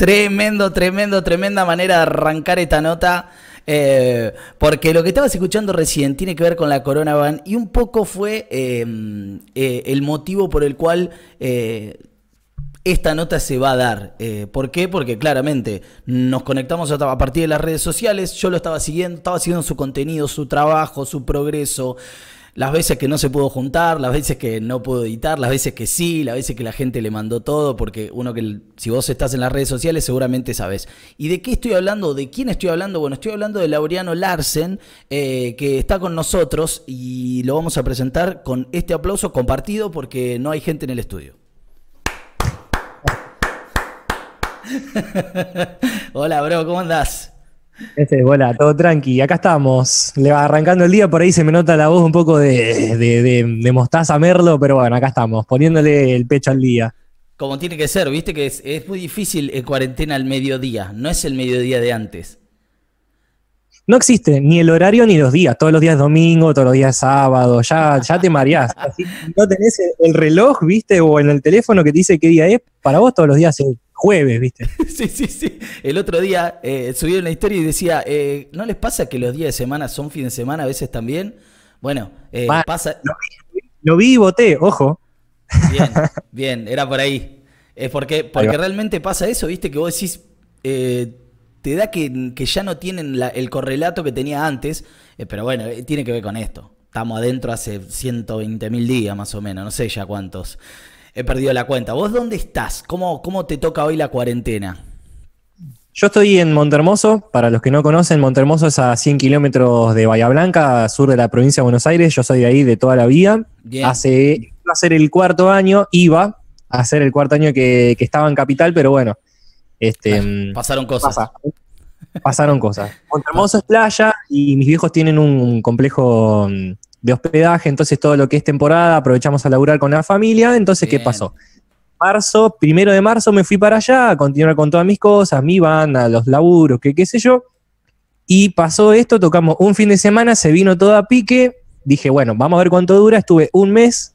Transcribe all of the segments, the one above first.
Tremendo, tremendo, tremenda manera de arrancar esta nota. Eh, porque lo que estabas escuchando recién tiene que ver con la Corona Van y un poco fue em, eh, el motivo por el cual eh, esta nota se va a dar. ¿Por qué? Porque claramente nos conectamos a, partir de las redes sociales. Yo lo estaba siguiendo, estaba siguiendo su contenido, su trabajo, su progreso las veces que no se pudo juntar, las veces que no pudo editar, las veces que sí, las veces que la gente le mandó todo, porque uno que si vos estás en las redes sociales seguramente sabes. ¿Y de qué estoy hablando? ¿De quién estoy hablando? Bueno, estoy hablando de Laureano Larsen, eh, que está con nosotros y lo vamos a presentar con este aplauso compartido porque no hay gente en el estudio. Hola, bro, ¿cómo andás? Este, hola, todo tranqui. Acá estamos. Le va arrancando el día, por ahí se me nota la voz un poco de, de, mostaza merlo, pero bueno, acá estamos, poniéndole el pecho al día. Como tiene que ser, viste que es, es muy difícil en cuarentena al mediodía, no es el mediodía de antes no existe ni el horario ni los días. Todos los días domingo, todos los días sábado, ya, ya te mareás. no tenés el reloj, ¿viste? O en el teléfono que te dice qué día es. Para vos todos los días es jueves, ¿viste? Sí, sí, sí. El otro día eh, subí en la historia y decía, eh, ¿no les pasa que los días de semana son fin de semana a veces también? Bueno, eh, pasa... Lo vi, y voté, ojo. Bien, bien, era por ahí. porque, porque realmente pasa eso, ¿viste? Que vos decís te da que, ya no tienen el correlato que tenía antes, eh, pero bueno, eh, tiene que ver con esto. Estamos adentro hace 120 mil días más o menos, no sé ya cuántos. He perdido la cuenta. ¿Vos dónde estás? ¿Cómo, cómo te toca hoy la cuarentena? Yo estoy en Montermoso, para los que no conocen, Montermoso es a 100 kilómetros de Bahía Blanca, sur de la provincia de Buenos Aires, yo soy de ahí de toda la vida. Hace, va a ser el cuarto año, iba a ser el cuarto año que estaba en Capital, pero bueno, este, mm, pasaron cosas. pasaron cosas. con es playa y mis viejos tienen un complejo mm, de hospedaje, entonces todo lo que es temporada aprovechamos a laburar con la familia, entonces ¿qué pasó? Marzo, primero de marzo me fui para allá a continuar con todas mis cosas, mi banda, los laburos, qué qué sé yo. Y pasó esto, tocamos un fin de semana, se vino todo a pique, dije, bueno, vamos a ver cuánto dura, estuve un mes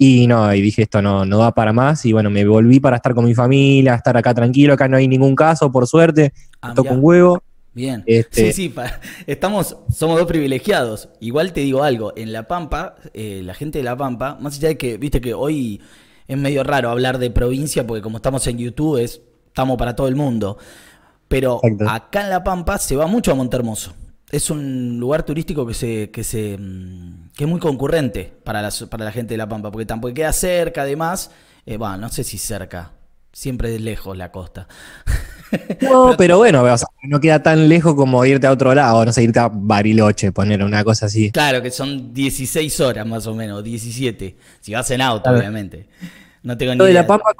y no, y dije esto no, no da para más. Y bueno, me volví para estar con mi familia, estar acá tranquilo. Acá no hay ningún caso, por suerte. Ah, toco un huevo. Bien. Este sí, sí, estamos, somos dos privilegiados. Igual te digo algo, en La Pampa, eh, la gente de La Pampa, más allá de que, viste que hoy es medio raro hablar de provincia, porque como estamos en YouTube, es, estamos para todo el mundo. Pero acá en La Pampa se va mucho a Montermoso es un lugar turístico que se, que se mm, que es muy concurrente para la, para la gente de La Pampa, porque tampoco queda cerca, además, eh, bueno, no sé si cerca, siempre es lejos la costa. No, pero bueno, no queda tan lejos como irte a otro lado, no sé, irte a Bariloche, poner una cosa así. Claro, que son 16 horas más o menos, 17, si vas en auto, obviamente. No tengo ni idea. La Pampa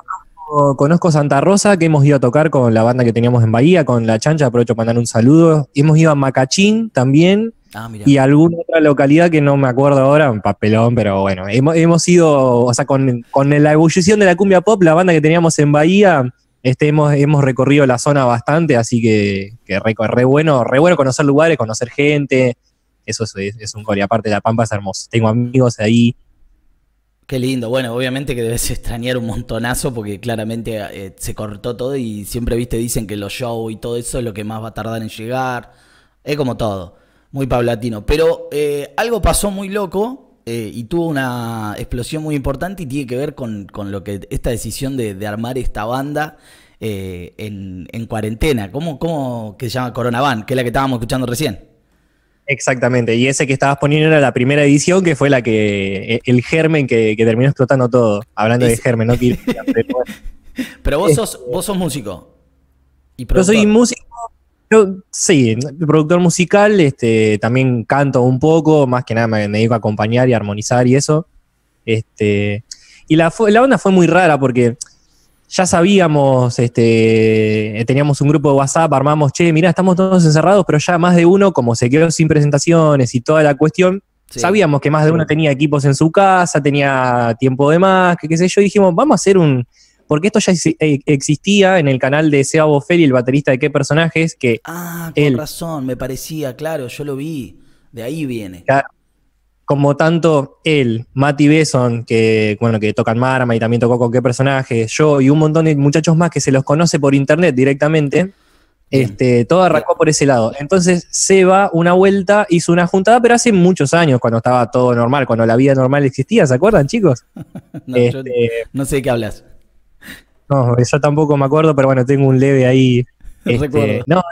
conozco Santa Rosa, que hemos ido a tocar con la banda que teníamos en Bahía, con La Chancha, aprovecho para mandar un saludo. Hemos ido a Macachín también. Ah, y alguna otra localidad que no me acuerdo ahora, un papelón, pero bueno, hemos, ido, o sea, con, la evolución de la cumbia pop, la banda que teníamos en Bahía, este, hemos, recorrido la zona bastante, así que, que re, bueno, re bueno conocer lugares, conocer gente, eso es, un core, aparte la Pampa es hermoso, tengo amigos ahí, Qué lindo. Bueno, obviamente que debes extrañar un montonazo porque claramente eh, se cortó todo y siempre, viste, dicen que los shows y todo eso es lo que más va a tardar en llegar. Es como todo. Muy paulatino. Pero eh, algo pasó muy loco eh, y tuvo una explosión muy importante y tiene que ver con, con lo que esta decisión de, armar esta banda en, en, cuarentena. ¿Cómo, ¿Cómo que se llama Coronaván? Que es la que estábamos escuchando recién. Exactamente, y ese que estabas poniendo era la primera edición, que fue la que e, el germen que, terminó explotando todo, hablando de germen, no pero, pero vos sos, vos sos músico. yo soy músico, sí, productor musical, este, también canto un poco, más que nada me, dedico a acompañar y armonizar y eso. Este, y la, la onda fue muy rara porque ya sabíamos, este, eh, teníamos un grupo de WhatsApp, armamos, che, mira estamos todos encerrados, pero ya más de uno, como se quedó sin presentaciones y toda la cuestión, sabíamos que más de uno tenía equipos en su casa, tenía tiempo de más, que qué sé yo, dijimos, vamos a hacer un... Porque esto ya eh, existía en el canal de Seba Bofelli, el baterista de qué personajes, que... Ah, con razón, me parecía, claro, yo lo vi, de ahí viene. Claro, como tanto él, Mati Besson, que bueno, que tocan Marma y también tocó con qué personaje, yo y un montón de muchachos más que se los conoce por internet directamente, este, todo arrancó por ese lado. Entonces Seba, una vuelta, hizo una juntada, pero hace muchos años, cuando estaba todo normal, cuando la vida normal existía, ¿se acuerdan, chicos? Este, no, sé de qué hablas. No, yo tampoco me acuerdo, pero bueno, tengo un leve ahí. Este, no,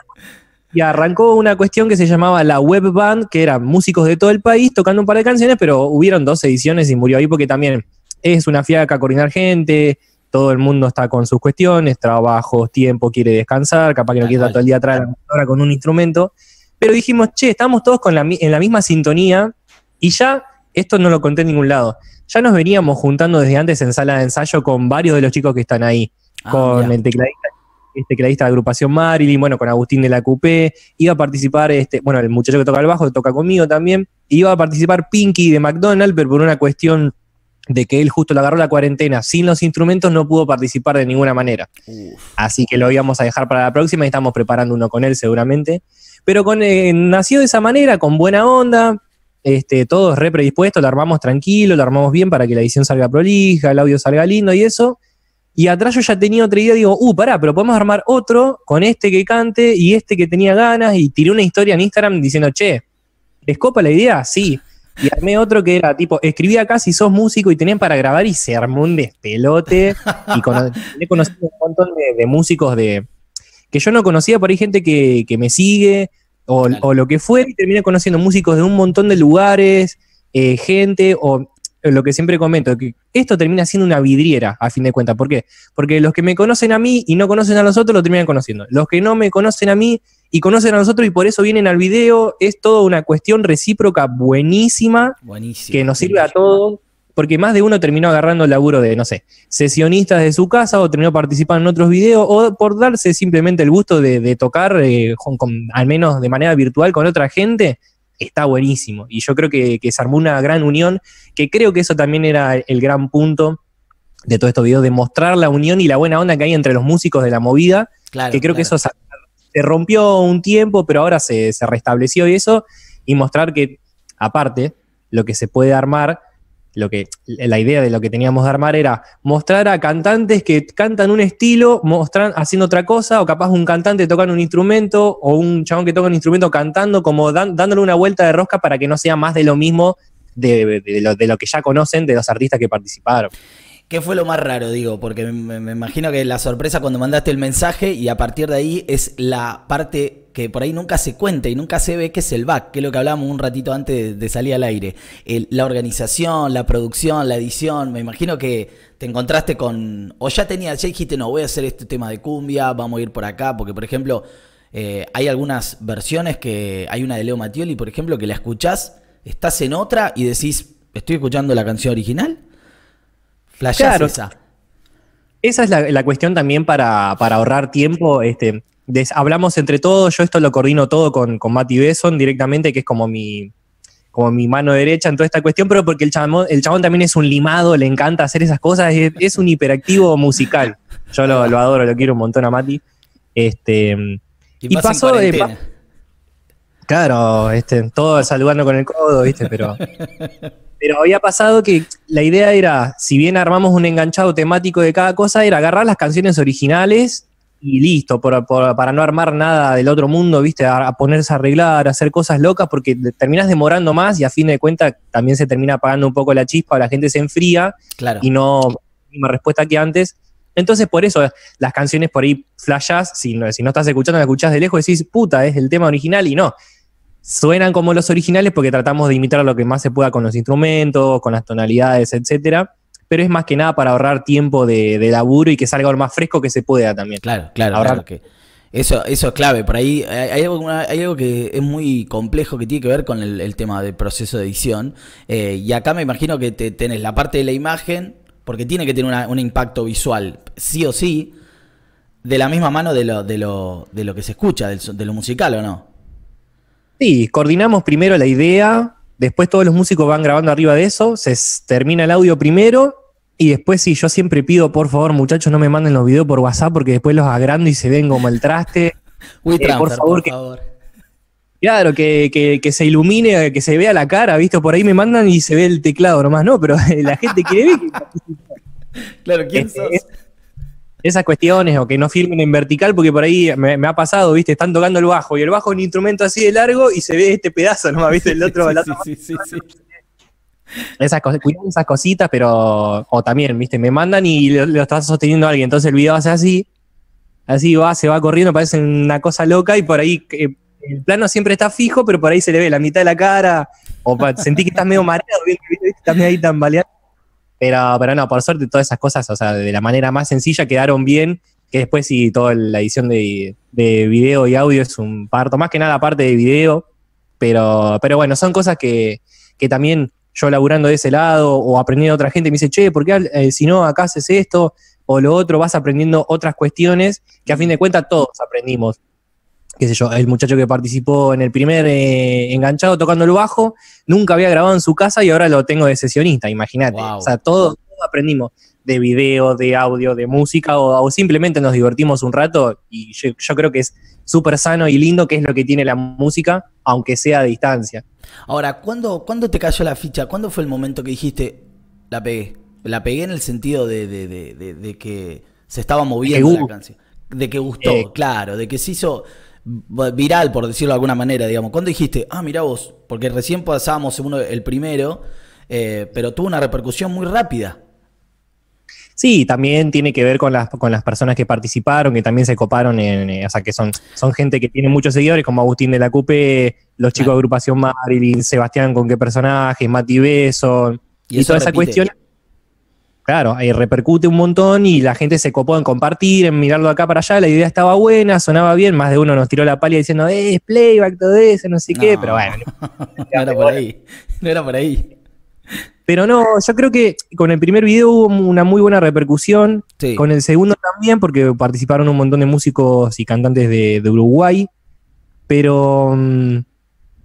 y arrancó una cuestión que se llamaba la Web Band, que eran músicos de todo el país tocando un par de canciones, pero hubieron dos ediciones y murió ahí porque también es una fiaca coordinar gente, todo el mundo está con sus cuestiones, trabajos, tiempo, quiere descansar, capaz que no quiere todo el día atrás ahora con un instrumento. Pero dijimos, che, estamos todos con la, en la misma sintonía y ya, esto no lo conté en ningún lado, ya nos veníamos juntando desde antes en sala de ensayo con varios de los chicos que están ahí, ah, con el tecladista este, creadista de la agrupación Marilyn, bueno, con Agustín de la Coupé, iba a participar, este, bueno, el muchacho que toca el bajo, toca conmigo también, iba a participar Pinky de McDonald's, pero por una cuestión de que él justo le agarró la cuarentena sin los instrumentos, no pudo participar de ninguna manera. Así que lo íbamos a dejar para la próxima y estamos preparando uno con él seguramente. Pero con, eh, nació de esa manera, con buena onda, este, todos re predispuestos, lo armamos tranquilo, lo armamos bien para que la edición salga prolija, el audio salga lindo y eso. Y atrás yo ya tenía otra idea, digo, uh, pará, pero podemos armar otro con este que cante y este que tenía ganas. Y tiré una historia en Instagram diciendo, che, ¿les copa la idea? Sí. Y armé otro que era tipo, escribí acá si sos músico y tenían para grabar y se armó un despelote. Y terminé conociendo un montón de, músicos de que yo no conocía, por ahí gente que, me sigue o, lo que fue, y terminé conociendo músicos de un montón de lugares, eh, gente, o lo que siempre comento, que esto termina siendo una vidriera, a fin de cuentas. ¿Por qué? Porque los que me conocen a mí y no conocen a nosotros, lo terminan conociendo. Los que no me conocen a mí y conocen a nosotros y por eso vienen al video, es toda una cuestión recíproca buenísima, que nos sirve a todos, porque más de uno terminó agarrando el laburo de, no sé, sesionistas de su casa o terminó participando en otros videos o por darse simplemente el gusto de, tocar, eh, al menos de manera virtual, con otra gente está buenísimo. Y yo creo que, se armó una gran unión, que creo que eso también era el gran punto de todo estos videos, de mostrar la unión y la buena onda que hay entre los músicos de la movida, que creo que eso se, rompió un tiempo, pero ahora se, se restableció y eso, y mostrar que, aparte, lo que se puede armar lo que, la idea de lo que teníamos de armar era mostrar a cantantes que cantan un estilo, mostran, haciendo otra cosa, o capaz un cantante tocando un instrumento, o un chabón que toca un instrumento cantando, como dándole una vuelta de rosca para que no sea más de lo mismo de, lo, que ya conocen de los artistas que participaron. ¿Qué fue lo más raro, digo? Porque me, me, imagino que la sorpresa cuando mandaste el mensaje y a partir de ahí es la parte que por ahí nunca se cuenta y nunca se ve, que es el back, que es lo que hablábamos un ratito antes de, salir al aire. la organización, la producción, la edición, me imagino que te encontraste con, o ya tenías, ya dijiste, no, voy a hacer este tema de cumbia, vamos a ir por acá, porque por ejemplo, eh, hay algunas versiones que, hay una de Leo Mattioli, por ejemplo, que la escuchás, estás en otra y decís, estoy escuchando la canción original, flashás esa. Esa es la, cuestión también para, para, ahorrar tiempo. Este, hablamos entre todos, yo esto lo coordino todo con, con Mati Besson directamente, que es como mi, como mi mano derecha en toda esta cuestión, pero porque el chabón, el chabón también es un limado, le encanta hacer esas cosas, es, un hiperactivo musical. Yo lo, adoro, lo quiero un montón a Mati. Este, y, pasó de... claro, este, todo saludando con el codo, ¿viste? Pero, pero había pasado que la idea era, si bien armamos un enganchado temático de cada cosa, era agarrar las canciones originales y listo, para no armar nada del otro mundo, ¿viste? A, ponerse a arreglar, a hacer cosas locas, porque terminas demorando más y a fin de cuentas también se termina apagando un poco la chispa, la gente se enfría y no la misma respuesta que antes. Entonces, por eso las canciones por ahí flashas, si no, si no estás escuchando, las escuchás de lejos, decís, puta, es el tema original y no suenan como los originales porque tratamos de imitar lo que más se pueda con los instrumentos, con las tonalidades, etcétera pero es más que nada para ahorrar tiempo de, laburo y que salga lo más fresco que se pueda también. Claro, claro, que eso, eso es clave. Por ahí hay algo, hay algo, que es muy complejo que tiene que ver con el, tema del proceso de edición. Eh, y acá me imagino que te, tenés la parte de la imagen, porque tiene que tener un impacto visual, sí o sí, de la misma mano de lo, de lo, de lo que se escucha, de lo musical o no. Sí, coordinamos primero la idea, Después todos los músicos van grabando arriba de eso, se termina el audio primero y después sí, yo siempre pido, por favor, muchachos, no me manden los videos por WhatsApp porque después los agrando y se ven como el traste. Uy, eh, por favor, Claro, que, se ilumine, que se vea la cara, ¿viste? Por ahí me mandan y se ve el teclado nomás, no, pero la gente quiere ver. claro, ¿quién sos? esas cuestiones o que no filmen en vertical, porque por ahí me, ha pasado, ¿viste? Están tocando el bajo y el bajo es un instrumento así de largo y se ve este pedazo ¿no? ¿viste? El otro. el otro sí, esas cosas, esas cositas, pero. O también, ¿viste? Me mandan y lo, estás sosteniendo sosteniendo alguien, entonces el video hace así, así va, se va corriendo, parece una cosa loca y por ahí. Eh, el plano siempre está fijo, pero por ahí se le ve la mitad de la cara, o sentí que estás medio mareado, ¿viste? estás medio ahí tambaleando pero, pero no, por suerte todas esas cosas, o sea, de la manera más sencilla quedaron bien, que después sí, toda la edición de, de video y audio es un parto, más que nada parte de video, pero, pero bueno, son cosas que, que también yo laburando de ese lado o aprendiendo otra gente me dice, che, porque eh, si no acá haces esto o lo otro? Vas aprendiendo otras cuestiones que a fin de cuentas todos aprendimos sé yo, el muchacho que participó en el primer eh, enganchado tocando el bajo, nunca había grabado en su casa y ahora lo tengo de sesionista, imagínate. O sea, todos, aprendimos de video, de audio, de música, o, simplemente nos divertimos un rato y yo, creo que es súper sano y lindo, que es lo que tiene la música, aunque sea a distancia. Ahora, ¿cuándo, te cayó la ficha? ¿Cuándo fue el momento que dijiste, la pegué? La pegué en el sentido de, que se estaba moviendo la canción. De que gustó, eh, claro, de que se hizo viral, por decirlo de alguna manera, digamos. ¿Cuándo dijiste, ah, mira vos, porque recién pasábamos el primero, eh, pero tuvo una repercusión muy rápida? Sí, también tiene que ver con las, con las personas que participaron, que también se coparon en, eh, o sea, que son, son gente que tiene muchos seguidores, como Agustín de la Cupe, los chicos de agrupación Marilyn, Sebastián con qué personajes, Mati Beso, y, toda esa cuestión Claro, ahí repercute un montón y la gente se copó en compartir, en mirarlo acá para allá. La idea estaba buena, sonaba bien. Más de uno nos tiró la palia diciendo, eh, es playback, todo eso, no sé qué, pero bueno. no era por ahí, no era por ahí. Pero no, yo creo que con el primer video hubo una muy buena repercusión. Con el segundo también, porque participaron un montón de músicos y cantantes de, Uruguay. Pero. Mm,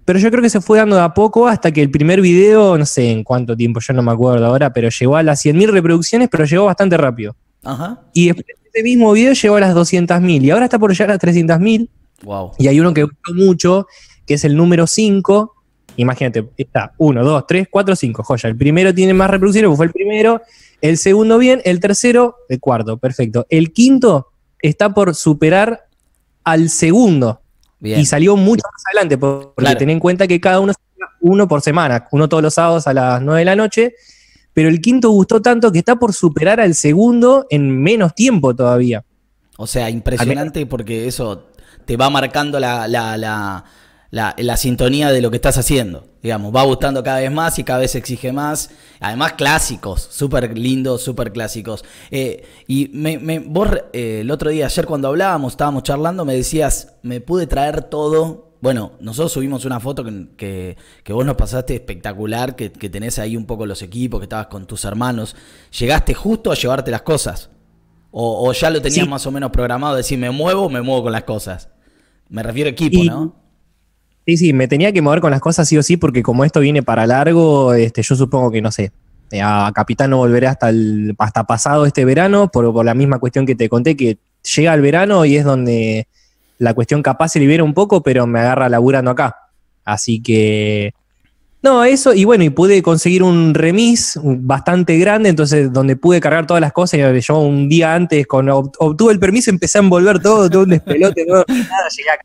pero yo creo que se fue dando de a poco hasta que el primer video, no sé en cuánto tiempo, yo no me acuerdo ahora, pero llegó a las 100.000 reproducciones, pero llegó bastante rápido. Y después de ese mismo video llegó a las 200.000 y ahora está por llegar a las 300.000. Wow. Y hay uno que gustó mucho, que es el número 5. Imagínate, está 1, 2, 3, 4, 5, joya. El primero tiene más reproducciones, fue el primero. El segundo bien, el tercero, el cuarto, perfecto. El quinto está por superar al segundo. Y salió mucho más adelante, porque claro. en cuenta que cada uno uno por semana, uno todos los sábados a las 9 de la noche, pero el quinto gustó tanto que está por superar al segundo en menos tiempo todavía. O sea, impresionante porque eso te va marcando la, la, sintonía de lo que estás haciendo. Digamos, va gustando cada vez más y cada vez exige más. Además, clásicos, súper lindos, súper clásicos. Eh, y me, vos eh, el otro día, ayer cuando hablábamos, estábamos charlando, me decías, me pude traer todo. Bueno, nosotros subimos una foto que, que, vos nos pasaste espectacular, que, tenés ahí un poco los equipos, que estabas con tus hermanos. Llegaste justo a llevarte las cosas. O, ya lo tenías más o menos programado, decir, me muevo, me muevo con las cosas. Me refiero a equipo, ¿no? Sí, sí, me tenía que mover con las cosas sí o sí, porque como esto viene para largo, este, yo supongo que no sé. Eh, a Capitán no volveré hasta, el, hasta pasado este verano, por, por la misma cuestión que te conté, que llega el verano y es donde la cuestión capaz se libera un poco, pero me agarra laburando acá. Así que. No, eso, y bueno, y pude conseguir un remis bastante grande, entonces donde pude cargar todas las cosas, y yo un día antes, cuando obtuve el permiso, empecé a envolver todo, todo un despelote, todo, nada, llegué acá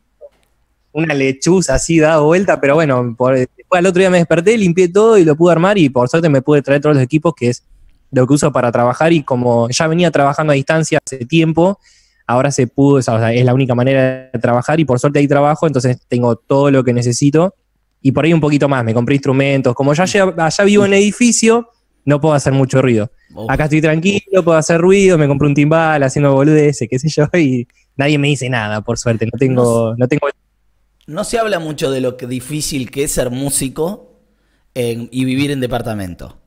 una lechuza así dado vuelta, pero bueno, después al otro día me desperté, limpié todo y lo pude armar y por suerte me pude traer todos los equipos que es lo que uso para trabajar y como ya venía trabajando a distancia hace tiempo, ahora se pudo, o sea, es la única manera de trabajar y por suerte hay trabajo, entonces tengo todo lo que necesito y por ahí un poquito más, me compré instrumentos, como ya allá vivo en edificio, no puedo hacer mucho ruido. Acá estoy tranquilo, puedo hacer ruido, me compré un timbal haciendo boludeces, qué sé yo, y nadie me dice nada, por suerte, no tengo, no tengo no se habla mucho de lo que difícil que es ser músico y vivir en departamento.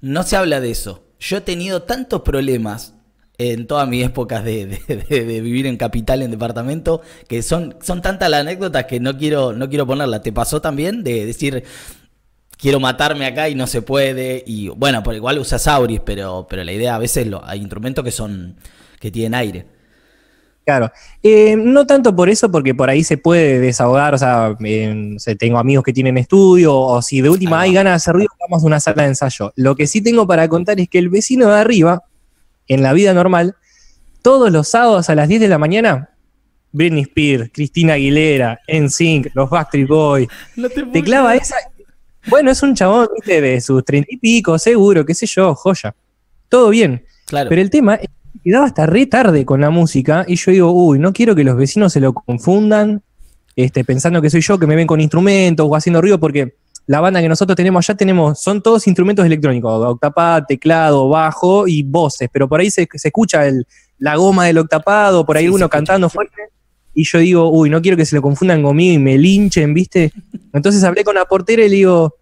No se habla de eso. Yo he tenido tantos problemas en todas mis épocas de, vivir en capital, en departamento, que son, son tantas las anécdotas que no quiero, no quiero ponerlas. ¿Te pasó también de decir, quiero matarme acá y no se puede? Y bueno, por igual usas auris, pero, pero la idea a veces lo, hay instrumentos que son que tienen aire. Claro, eh, no tanto por eso, porque por ahí se puede desahogar, o sea, eh, tengo amigos que tienen estudio, o si de última hay ganas de hacer ruido, vamos a una sala de ensayo. Lo que sí tengo para contar es que el vecino de arriba, en la vida normal, todos los sábados a las 10 de la mañana, Britney Spears, Cristina Aguilera, NSYNC, los Backstreet Boys, te, clava esa... Bueno, es un chabón, de sus treinta y pico, seguro, qué sé yo, joya. Todo bien. Claro. Pero el tema es quedaba hasta re tarde con la música y yo digo, uy, no quiero que los vecinos se lo confundan este, pensando que soy yo, que me ven con instrumentos o haciendo ruido, porque la banda que nosotros tenemos allá tenemos, son todos instrumentos electrónicos, octapad, teclado, bajo y voces, pero por ahí se, escucha el, la goma del octapado, por ahí uno cantando fuerte, y yo digo, uy, no quiero que se lo confundan conmigo y me linchen, ¿viste? Entonces hablé con la portera y le digo,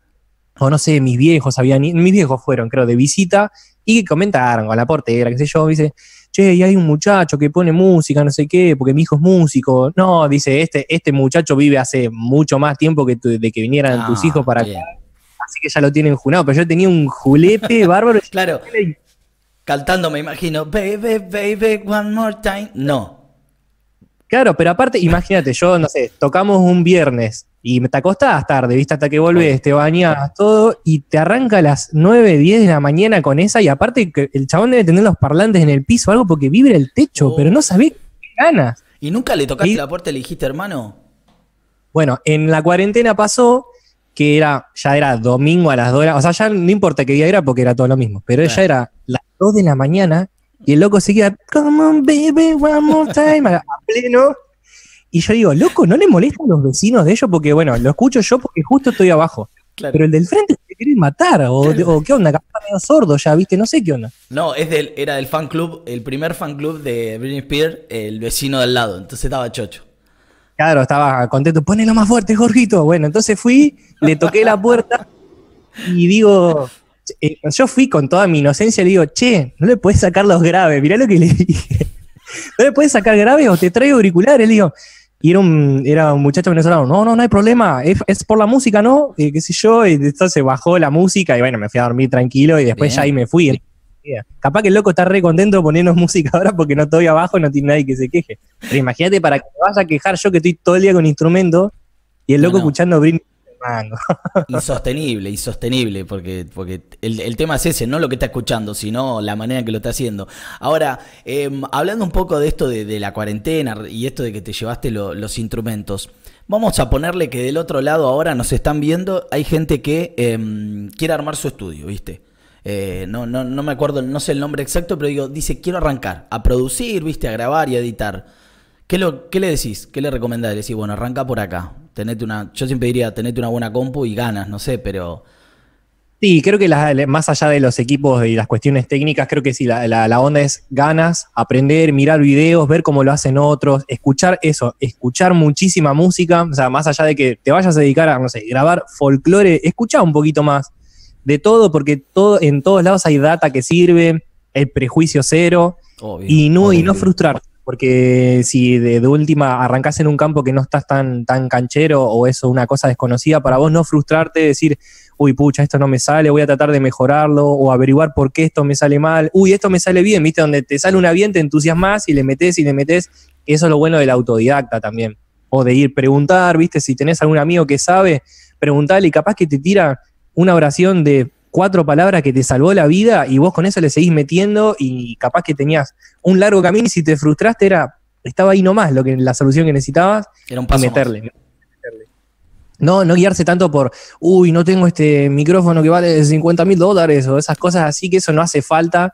o no sé, mis viejos habían, mis viejos fueron, creo, de visita, y comentaron con la portera, qué sé yo, dice, che, y hay un muchacho que pone música, no sé qué, porque mi hijo es músico. No, dice, este, este muchacho vive hace mucho más tiempo que de que vinieran tus ah, hijos para Así que ya lo tienen junado. Pero yo tenía un julepe bárbaro. claro. Cantando, me imagino, baby, baby, one more time. No. Claro, pero aparte, imagínate, yo, no sé, tocamos un viernes y te acostás tarde, ¿viste? Hasta que volvés, te bañás, todo, y te arranca a las 9, 10 de la mañana con esa, y aparte el chabón debe tener los parlantes en el piso o algo porque vibra el techo, oh. pero no sabés qué ganas. ¿Y nunca le tocaste la puerta y le dijiste, hermano? Bueno, en la cuarentena pasó que era, ya era domingo a las 2 o sea, ya no importa qué día era porque era todo lo mismo, pero ya era las 2 de la mañana y el loco seguía, come on baby, one more time, a pleno, y yo digo, loco, ¿no le molestan los vecinos de ellos? Porque, bueno, lo escucho yo porque justo estoy abajo. Pero el del frente se quiere matar, o, o qué onda, capaz medio sordo ya, viste, no sé qué onda. No, es del, era del fan club, el primer fan club de Britney Spears, el vecino del lado, entonces estaba chocho. Claro, estaba contento, ponelo más fuerte, Jorgito. Bueno, entonces fui, le toqué la puerta y digo, eh, yo fui con toda mi inocencia, y le digo, che, no le puedes sacar los graves, mirá lo que le dije. No le puedes sacar graves o te traigo auriculares, le digo y era un, era un muchacho venezolano, no, no, no hay problema, es, por la música, ¿no? qué sé yo, y entonces bajó la música y bueno, me fui a dormir tranquilo y después ya ahí me fui. Capaz que el loco está re contento música ahora porque no estoy abajo, y no tiene nadie que se queje. Pero imagínate para que me vas a quejar yo que estoy todo el día con instrumento y el loco escuchando Britney Insostenible, insostenible, porque, porque el, tema es ese, no lo que está escuchando, sino la manera que lo está haciendo. Ahora, em, hablando un poco de esto de, la cuarentena y esto de que te llevaste los instrumentos, vamos a ponerle que del otro lado ahora nos están viendo, hay gente que em, quiere armar su estudio, ¿viste? Eh, no, no, me acuerdo, no sé el nombre exacto, pero digo, dice, quiero arrancar a producir, ¿viste? A grabar y a editar. ¿Qué, ¿Qué, le decís? ¿Qué le recomendás? Le decís, bueno, arranca por acá tenete una, yo siempre diría, tenete una buena compu y ganas, no sé, pero... Sí, creo que más allá de los equipos y las cuestiones técnicas, creo que sí, la, onda es ganas, aprender, mirar videos, ver cómo lo hacen otros, escuchar eso, escuchar muchísima música, o sea, más allá de que te vayas a dedicar a, no sé, grabar folclore, escucha un poquito más de todo, porque todo, en todos lados hay data que sirve, el prejuicio cero, y no, frustrarte. y no porque si de, última arrancas en un campo que no estás tan, tan canchero o eso, una cosa desconocida, para vos no frustrarte, decir, uy, pucha, esto no me sale, voy a tratar de mejorarlo o averiguar por qué esto me sale mal, uy, esto me sale bien, viste, donde te sale una bien, te entusiasmas y le metes y le metes. Eso es lo bueno del autodidacta también. O de ir preguntar, viste, si tenés algún amigo que sabe, preguntale y capaz que te tira una oración de cuatro palabras que te salvó la vida y vos con eso le seguís metiendo y capaz que tenías un largo camino y si te frustraste era, estaba ahí nomás lo que, la solución que necesitabas era meterle. No, no guiarse tanto por, uy, no tengo este micrófono que vale 50 mil dólares o esas cosas así, que eso no hace falta.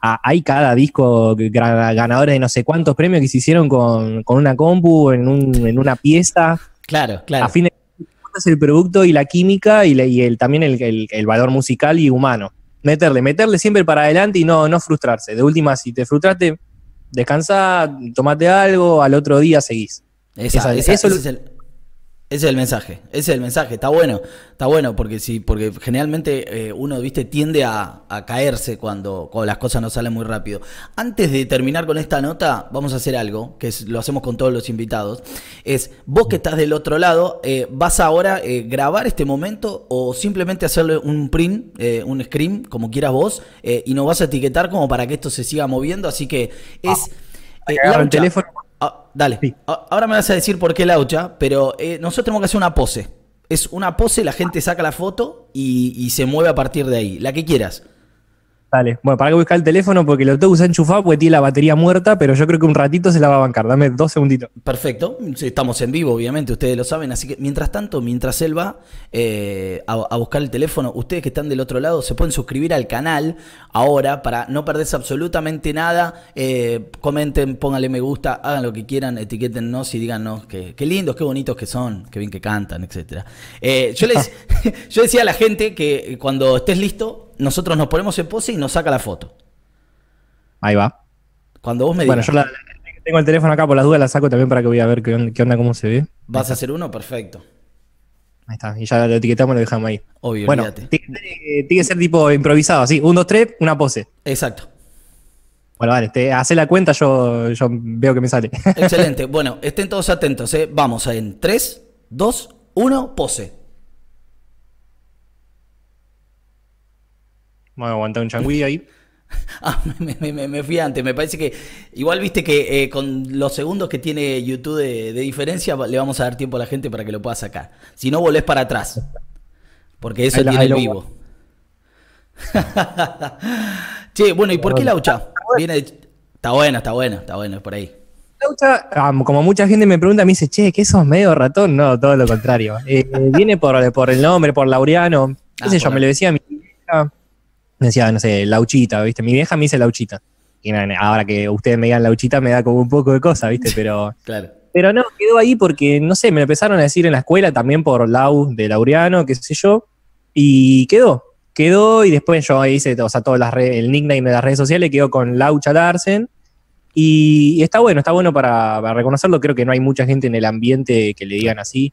hay cada disco ganadores de no sé cuántos premios que se hicieron con, una compu, en, una pieza. Claro, claro. A es el producto y la química y, el, también el, valor musical y humano. Meterle, meterle siempre para adelante y no, no frustrarse. De última, si te frustraste, descansa, tomate algo, al otro día seguís. eso ese es el mensaje, ese es el mensaje, está bueno, está bueno, porque si, porque generalmente eh, uno, viste, tiende a, caerse cuando, las cosas no salen muy rápido. Antes de terminar con esta nota, vamos a hacer algo, que lo hacemos con todos los invitados, es vos que estás del otro lado, eh, vas ahora eh, grabar este momento o simplemente hacerle un print, un screen, como quieras vos, y nos vas a etiquetar como para que esto se siga moviendo, así que es... Ah, el teléfono Ah, dale. Ah, ahora me vas a decir por qué laucha, pero eh, nosotros tenemos que hacer una pose. Es una pose, la gente saca la foto y se mueve a partir de ahí. La que quieras. Dale. Bueno, para que buscar el teléfono porque lo tengo que usar enchufado porque tiene la batería muerta, pero yo creo que un ratito se la va a bancar. Dame dos segunditos. Perfecto. Estamos en vivo, obviamente, ustedes lo saben. Así que mientras tanto, mientras él va eh, a, buscar el teléfono, ustedes que están del otro lado se pueden suscribir al canal ahora para no perderse absolutamente nada. Eh, comenten, pónganle me gusta, hagan lo que quieran, etiquétennos y díganos qué lindos, qué bonitos que son, qué bien que cantan, etcétera. Eh, yo, les, yo decía a la gente que cuando estés listo, nosotros nos ponemos en pose y nos saca la foto. Ahí va. Cuando vos me digas. Bueno, yo tengo el teléfono acá, por las dudas la saco también para que voy a ver qué, onda, cómo se ve. ¿Vas a hacer uno? Perfecto. Ahí está, y ya lo etiquetamos y lo dejamos ahí. Obvio, bueno, tiene, que ser tipo improvisado, así, un, dos, tres, una pose. Exacto. Bueno, vale, te hace la cuenta, yo, veo que me sale. Excelente, bueno, estén todos atentos, eh. vamos en 3, 2, 1, pose. Me aguantar un changuí ahí. Ah, me, fui antes. Me parece que. Igual viste que eh, con los segundos que tiene YouTube de, diferencia, le vamos a dar tiempo a la gente para que lo pueda sacar. Si no, volvés para atrás. Porque eso tiene el vivo. che, bueno, ¿y por qué Laucha? Está bueno, está bueno, está bueno, es por ahí. Laucha, ah, como mucha gente me pregunta, me dice, che, ¿qué sos medio ratón. No, todo lo contrario. Eh, viene por, el nombre, por Laureano. No ah, sé yo? Me lo decía mi hija decía, no sé, lauchita, ¿viste? Mi vieja me dice lauchita. ahora que ustedes me digan lauchita me da como un poco de cosa, ¿viste? Pero. claro. Pero no, quedó ahí porque, no sé, me lo empezaron a decir en la escuela también por Lau de Laureano, qué sé yo. Y quedó. Quedó y después yo hice, o sea, todas las redes, el nickname de las redes sociales quedó con Laucha Larsen. Y está bueno, está bueno para reconocerlo. Creo que no hay mucha gente en el ambiente que le digan así.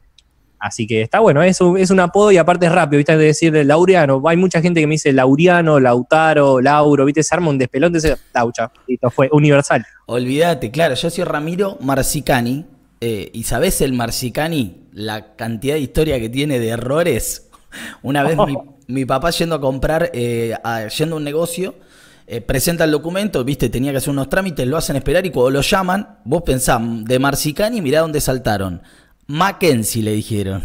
Así que está bueno, es un, es apodo y aparte es rápido, ¿viste? de decir, Laureano. Hay mucha gente que me dice Laureano, Lautaro, Lauro, ¿viste? Se arma un despelón de ese Laucha. esto fue universal. Olvídate, claro, yo soy Ramiro Marcicani. Eh, ¿Y sabés el Marcicani? La cantidad de historia que tiene de errores. Una vez mi, papá yendo a comprar, eh, yendo a un negocio, eh, presenta el documento, viste, tenía que hacer unos trámites, lo hacen esperar y cuando lo llaman, vos pensás, de Marcicani, mirá dónde saltaron. Mackenzie le dijeron.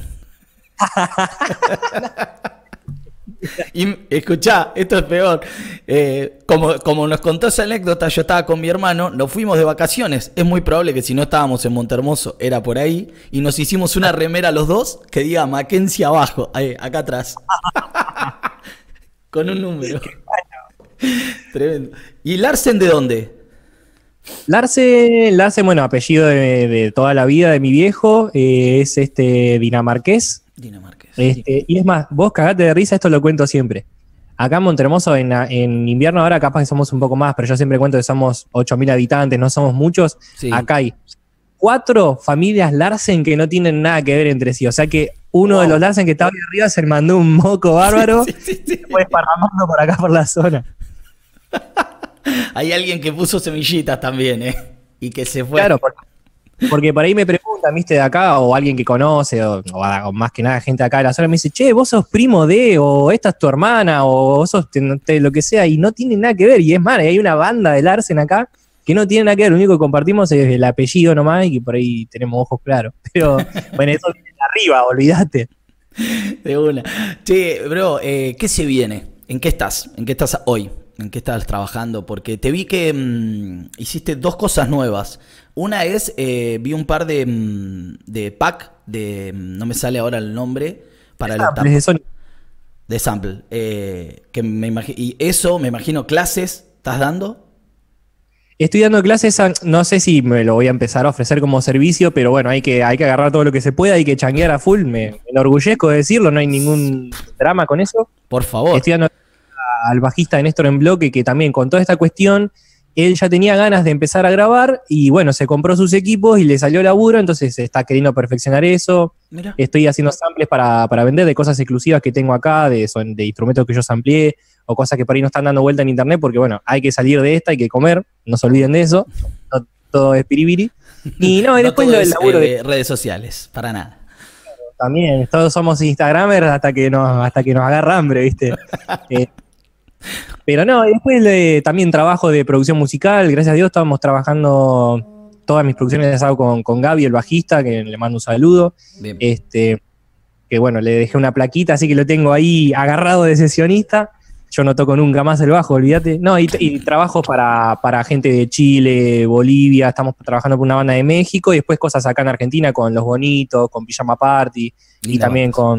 y escuchá, esto es peor. Eh, como, nos contó esa anécdota, yo estaba con mi hermano, nos fuimos de vacaciones. Es muy probable que si no estábamos en Montermoso, era por ahí. Y nos hicimos una remera los dos que diga Mackenzie abajo, acá atrás. con un número. Tremendo. ¿Y Larsen de dónde? Larsen, Larsen, bueno, apellido de, toda la vida de mi viejo, eh, es este dinamarqués. Dinamarqués. Este, y es más, vos cagate de risa, esto lo cuento siempre. Acá en Montremoso, en, invierno ahora capaz que somos un poco más, pero yo siempre cuento que somos 8.000 habitantes, no somos muchos. Acá hay cuatro familias Larsen que no tienen nada que ver entre sí. O sea que uno de los Larsen que estaba ahí arriba se mandó un moco bárbaro sí, y fue esparramando por acá por la zona. Hay alguien que puso semillitas también, ¿eh? Y que se fue. Claro, porque, por ahí me preguntan, viste, de acá, o alguien que conoce, o, más que nada gente de acá de la zona, me dice, che, vos sos primo de, o esta es tu hermana, o vos sos lo que sea, y no tiene nada que ver. Y es más, hay una banda de Larsen acá que no tiene nada que ver, lo único que compartimos es el apellido nomás y que por ahí tenemos ojos claros. Pero bueno, eso viene arriba, olvídate. De una. Che, bro, eh, ¿qué se viene? ¿En qué estás? ¿En qué estás hoy? ¿En qué estabas trabajando? Porque te vi que mm, hiciste dos cosas nuevas. Una es, eh, vi un par de, mm, de pack, de, mm, no me sale ahora el nombre, para el de, de sample. Eh, que me y eso, me imagino, clases, ¿estás dando? Estoy dando clases, no sé si me lo voy a empezar a ofrecer como servicio, pero bueno, hay que, hay que agarrar todo lo que se pueda, hay que changuear a full, me, me enorgullezco de decirlo, no hay ningún drama con eso. Por favor. Estoy dando al bajista de Néstor en bloque, que también con toda esta cuestión, él ya tenía ganas de empezar a grabar y bueno, se compró sus equipos y le salió laburo, entonces está queriendo perfeccionar eso. Estoy haciendo samples para, vender de cosas exclusivas que tengo acá, de, instrumentos que yo samplé, o cosas que por ahí no están dando vuelta en internet, porque bueno, hay que salir de esta, hay que comer, no se olviden de eso, todo es piribiri. Y no, después no lo del laburo de eh, redes sociales, para nada. También, todos somos Instagramers hasta que nos, hasta que nos agarra hambre, ¿viste? Eh, pero no, después también trabajo de producción musical, gracias a Dios estábamos trabajando todas mis producciones las con, con Gaby, el bajista, que le mando un saludo. Este, que bueno, le dejé una plaquita, así que lo tengo ahí agarrado de sesionista. Yo no toco nunca más el bajo, olvídate. No, y, trabajo para, gente de Chile, Bolivia, estamos trabajando por una banda de México y después cosas acá en Argentina con Los Bonitos, con Pijama Party y también con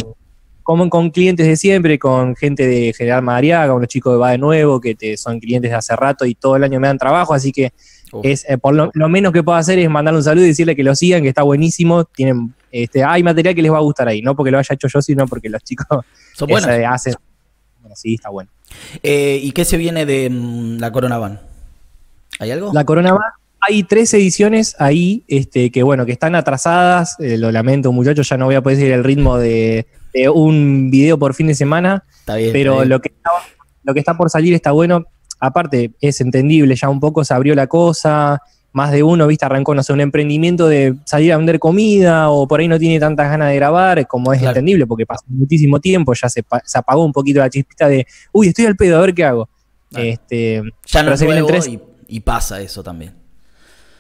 con, con clientes de siempre, con gente de General Madariaga, unos chicos de Va de Nuevo, que te, son clientes de hace rato y todo el año me dan trabajo, así que es eh, por lo, menos que puedo hacer es mandarle un saludo y decirle que lo sigan, que está buenísimo, tienen, este, hay material que les va a gustar ahí, no porque lo haya hecho yo, sino porque los chicos son hacen. Bueno, sí, está bueno. Eh, ¿Y qué se viene de mm, la Corona Van? ¿Hay algo? La Corona Van hay tres ediciones ahí este, que, bueno, que están atrasadas. Eh, lo lamento, muchachos, ya no voy a poder seguir el ritmo de, un video por fin de semana. pero Lo, que está, lo que por salir está bueno. Aparte, es entendible, ya un poco se abrió la cosa. Más de uno, viste, arrancó, no sé, un emprendimiento de salir a vender comida o por ahí no tiene tantas ganas de grabar, como es entendible, porque pasó muchísimo tiempo, ya se, se, apagó un poquito la chispita de, uy, estoy al pedo, a ver qué hago. Este, ya no se vienen tres, y pasa eso también.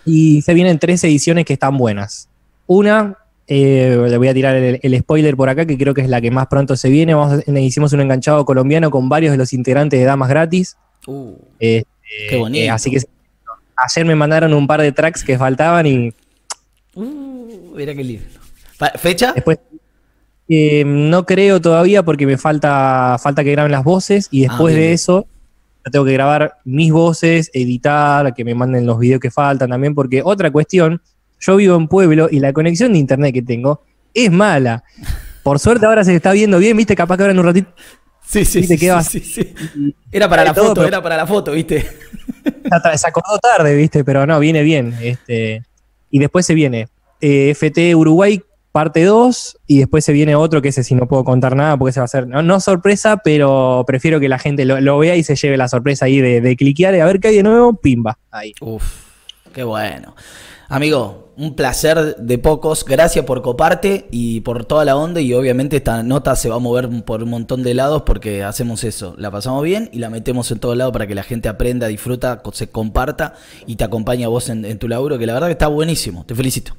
Y se vienen tres ediciones que están buenas. Una eh, le voy a tirar el, spoiler por acá, que creo que es la que más pronto se viene. hicimos un enganchado colombiano con varios de los integrantes de Damas Gratis. Uh, eh, qué eh, bonito. así que ayer me mandaron un par de tracks que faltaban y. Uh, mira qué lindo. ¿Fecha? no creo todavía porque me falta, falta que graben las voces y ah, después de eso tengo que grabar mis voces, editar, que me manden los videos que faltan también, porque otra cuestión yo vivo en pueblo y la conexión de internet que tengo es mala. Por suerte ahora se está viendo bien, viste, capaz que ahora en un ratito. Sí, sí, sí, Era para la foto, era para la foto, viste. Se acordó tarde, viste, pero no, viene bien. Este, y después se viene eh, FT Uruguay parte 2 y después se viene otro que ese si no puedo contar nada porque se va a hacer, no, sorpresa, pero prefiero que la gente lo, vea y se lleve la sorpresa ahí de, de cliquear y a ver qué hay de nuevo, pimba, ahí. Uf, qué bueno. Amigo, un placer de pocos. Gracias por coparte y por toda la onda. Y obviamente esta nota se va a mover por un montón de lados porque hacemos eso. La pasamos bien y la metemos en todo lado para que la gente aprenda, disfruta, se comparta y te acompañe a vos en, tu laburo, que la verdad que está buenísimo. Te felicito.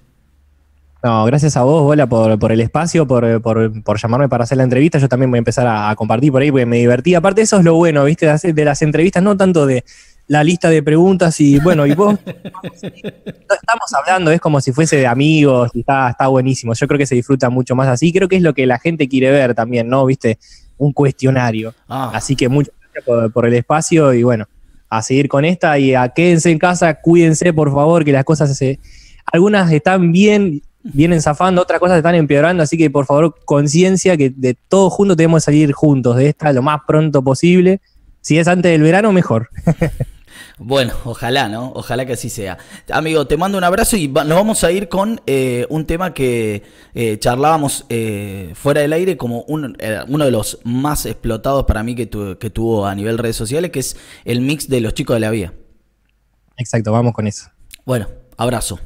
No, gracias a vos, Bola, por, el espacio, por, por, llamarme para hacer la entrevista. Yo también voy a empezar a, a, compartir por ahí porque me divertí. Aparte, eso es lo bueno, ¿viste? De, las entrevistas, no tanto de, la lista de preguntas y bueno, y vos estamos hablando, es como si fuese de amigos está, buenísimo. Yo creo que se disfruta mucho más así. Creo que es lo que la gente quiere ver también, ¿no? Viste, un cuestionario. Ah. Así que muchas gracias por, el espacio y bueno, a seguir con esta y a quédense en casa, cuídense por favor, que las cosas se. Algunas están bien, vienen zafando, otras cosas están empeorando, así que por favor, conciencia que de todos juntos tenemos que salir juntos de esta lo más pronto posible. Si es antes del verano, mejor. Bueno, ojalá, ¿no? Ojalá que así sea. Amigo, te mando un abrazo y nos vamos a ir con eh, un tema que eh, charlábamos eh, fuera del aire como uno de los más explotados para mí que, que tuvo a nivel redes sociales, que es el mix de los chicos de la vía. Exacto, vamos con eso. Bueno, abrazo.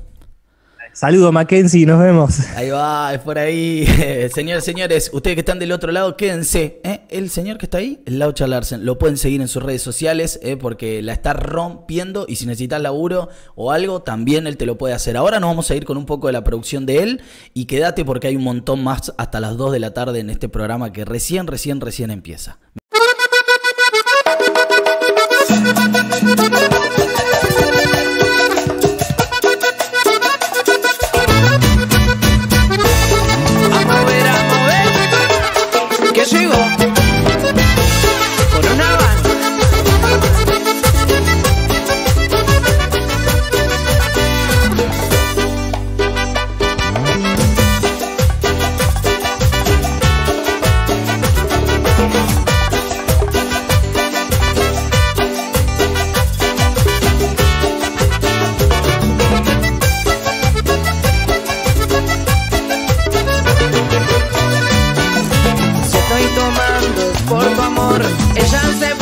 Saludo Mackenzie, nos vemos. Ahí va, es por ahí. Señores, señores, ustedes que están del otro lado, quédense. ¿eh? El señor que está ahí, el Larsen, lo pueden seguir en sus redes sociales ¿eh? porque la está rompiendo y si necesitas laburo o algo, también él te lo puede hacer. Ahora nos vamos a ir con un poco de la producción de él y quédate porque hay un montón más hasta las 2 de la tarde en este programa que recién, recién, recién empieza. por tu amor. Ella se